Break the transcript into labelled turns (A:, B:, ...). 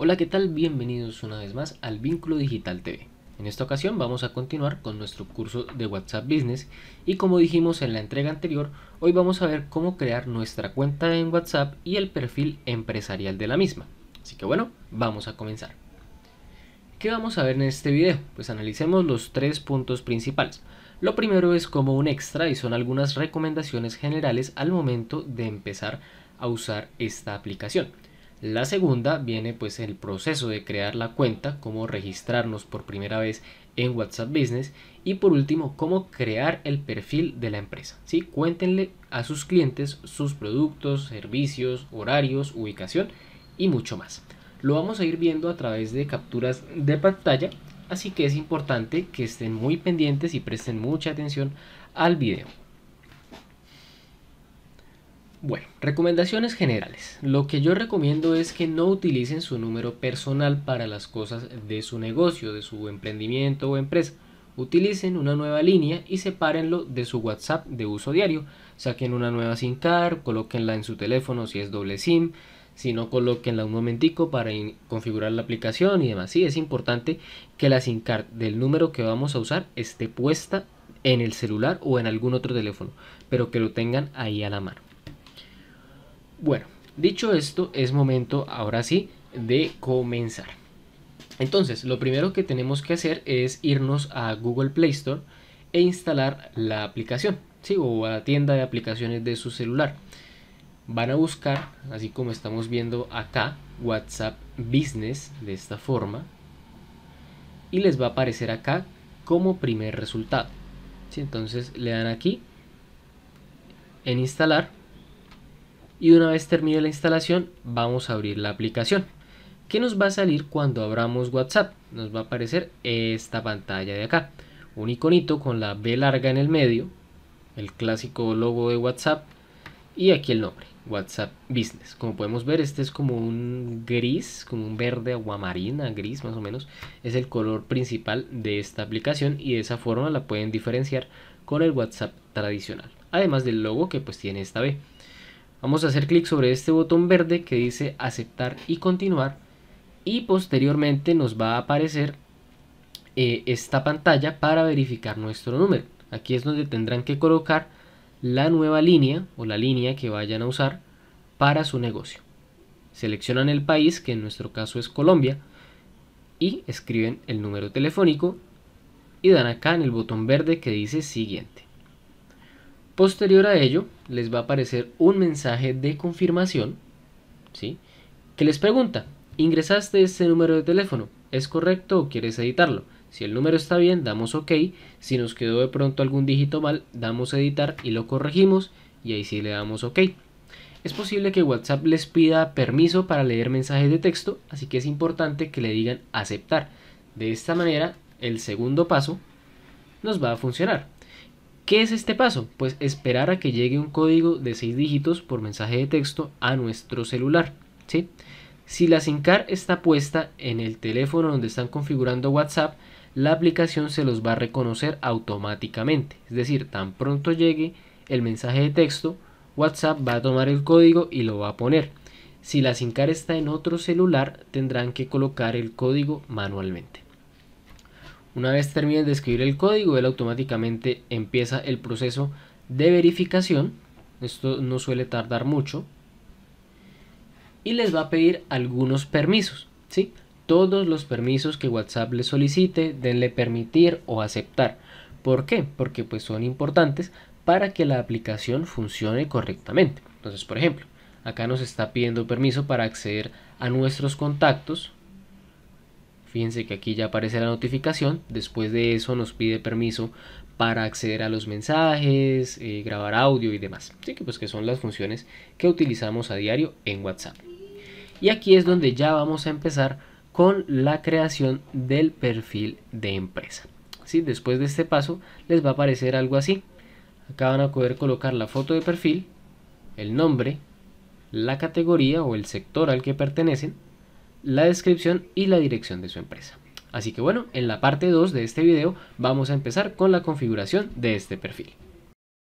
A: Hola, ¿qué tal? Bienvenidos una vez más al Vínculo Digital TV. En esta ocasión vamos a continuar con nuestro curso de WhatsApp Business y como dijimos en la entrega anterior, hoy vamos a ver cómo crear nuestra cuenta en WhatsApp y el perfil empresarial de la misma. Así que bueno, vamos a comenzar. ¿Qué vamos a ver en este video? Pues analicemos los tres puntos principales. Lo primero es como un extra y son algunas recomendaciones generales al momento de empezar a usar esta aplicación. La segunda viene pues el proceso de crear la cuenta, cómo registrarnos por primera vez en WhatsApp Business y por último cómo crear el perfil de la empresa. ¿sí? Cuéntenle a sus clientes sus productos, servicios, horarios, ubicación y mucho más. Lo vamos a ir viendo a través de capturas de pantalla, así que es importante que estén muy pendientes y presten mucha atención al video. Bueno, recomendaciones generales. Lo que yo recomiendo es que no utilicen su número personal para las cosas de su negocio, de su emprendimiento o empresa. Utilicen una nueva línea y sepárenlo de su WhatsApp de uso diario. Saquen una nueva SIM card, colóquenla en su teléfono si es doble SIM, si no colóquenla un momentico para configurar la aplicación y demás. Sí, es importante que la SIM card del número que vamos a usar esté puesta en el celular o en algún otro teléfono, pero que lo tengan ahí a la mano. Bueno, dicho esto, es momento ahora sí de comenzar. Entonces, lo primero que tenemos que hacer es irnos a Google Play Store e instalar la aplicación, ¿sí? o a la tienda de aplicaciones de su celular. Van a buscar, así como estamos viendo acá, WhatsApp Business de esta forma, y les va a aparecer acá como primer resultado. ¿sí? Entonces le dan aquí en instalar y una vez termine la instalación vamos a abrir la aplicación. ¿Qué nos va a salir cuando abramos WhatsApp? Nos va a aparecer esta pantalla de acá, un iconito con la B larga en el medio, el clásico logo de WhatsApp y aquí el nombre, WhatsApp Business. Como podemos ver, este es como un gris, como un verde aguamarina, gris más o menos. Es el color principal de esta aplicación y de esa forma la pueden diferenciar con el WhatsApp tradicional. Además del logo que pues tiene esta B. Vamos a hacer clic sobre este botón verde que dice aceptar y continuar y posteriormente nos va a aparecer eh, esta pantalla para verificar nuestro número. Aquí es donde tendrán que colocar la nueva línea o la línea que vayan a usar para su negocio. Seleccionan el país, que en nuestro caso es Colombia, y escriben el número telefónico y dan acá en el botón verde que dice siguiente. Posterior a ello, les va a aparecer un mensaje de confirmación, ¿sí? Que les pregunta, ingresaste este número de teléfono, ¿es correcto o quieres editarlo? Si el número está bien, damos OK. Si nos quedó de pronto algún dígito mal, damos editar y lo corregimos y ahí sí le damos OK. Es posible que WhatsApp les pida permiso para leer mensajes de texto, así que es importante que le digan aceptar. De esta manera, el segundo paso nos va a funcionar. ¿Qué es este paso? Pues esperar a que llegue un código de 6 dígitos por mensaje de texto a nuestro celular. Si la SINCAR está puesta en el teléfono donde están configurando WhatsApp, la aplicación se los va a reconocer automáticamente. Es decir, tan pronto llegue el mensaje de texto, WhatsApp va a tomar el código y lo va a poner. Si la SINCAR está en otro celular, tendrán que colocar el código manualmente. Una vez terminen de escribir el código, él automáticamente empieza el proceso de verificación. Esto no suele tardar mucho. Y les va a pedir algunos permisos. ¿sí? Todos los permisos que WhatsApp le solicite, denle permitir o aceptar. ¿Por qué? Porque pues, son importantes para que la aplicación funcione correctamente. Entonces, por ejemplo, acá nos está pidiendo permiso para acceder a nuestros contactos Fíjense que aquí ya aparece la notificación. Después de eso nos pide permiso para acceder a los mensajes, eh, grabar audio y demás. Así que pues que son las funciones que utilizamos a diario en WhatsApp. Y aquí es donde ya vamos a empezar con la creación del perfil de empresa. ¿Sí? Después de este paso les va a aparecer algo así. Acá van a poder colocar la foto de perfil, el nombre, la categoría o el sector al que pertenecen, la descripción y la dirección de su empresa. Así que bueno, en la parte 2 de este video vamos a empezar con la configuración de este perfil.